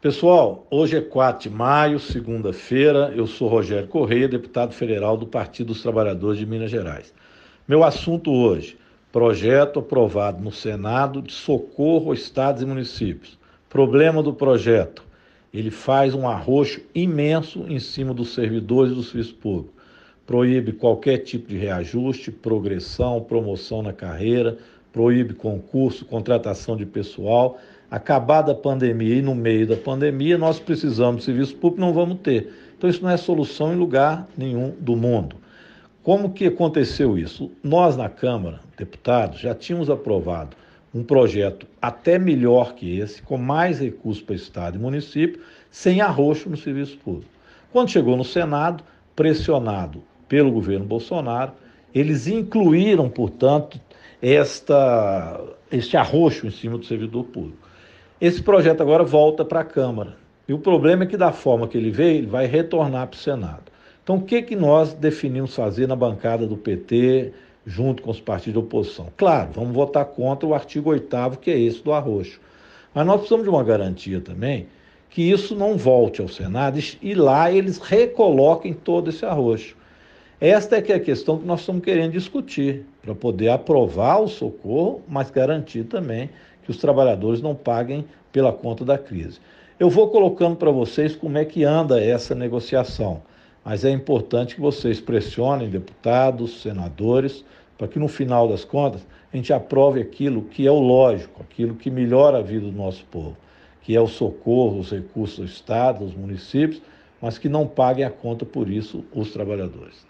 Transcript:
Pessoal, hoje é 4 de maio, segunda-feira. Eu sou Rogério Correia, deputado federal do Partido dos Trabalhadores de Minas Gerais. Meu assunto hoje: projeto aprovado no Senado de socorro a estados e municípios. Problema do projeto: ele faz um arroxo imenso em cima dos servidores do serviço público. Proíbe qualquer tipo de reajuste, progressão, promoção na carreira, proíbe concurso, contratação de pessoal. Acabada a pandemia e no meio da pandemia, nós precisamos de serviço público, não vamos ter. Então, isso não é solução em lugar nenhum do mundo. Como que aconteceu isso? Nós, na Câmara, deputados, já tínhamos aprovado um projeto até melhor que esse, com mais recursos para Estado e município, sem arroxo no serviço público. Quando chegou no Senado, pressionado pelo governo Bolsonaro, eles incluíram, portanto, esta, este arroxo em cima do servidor público. Esse projeto agora volta para a Câmara. E o problema é que, da forma que ele veio, ele vai retornar para o Senado. Então, o que, é que nós definimos fazer na bancada do PT, junto com os partidos de oposição? Claro, vamos votar contra o artigo 8, que é esse do arroxo. Mas nós precisamos de uma garantia também que isso não volte ao Senado e lá eles recoloquem todo esse arroxo. Esta é que é a questão que nós estamos querendo discutir, para poder aprovar o socorro, mas garantir também que os trabalhadores não paguem pela conta da crise. Eu vou colocando para vocês como é que anda essa negociação, mas é importante que vocês pressionem deputados, senadores, para que no final das contas a gente aprove aquilo que é o lógico, aquilo que melhora a vida do nosso povo, que é o socorro, os recursos do Estado, dos municípios, mas que não paguem a conta por isso os trabalhadores.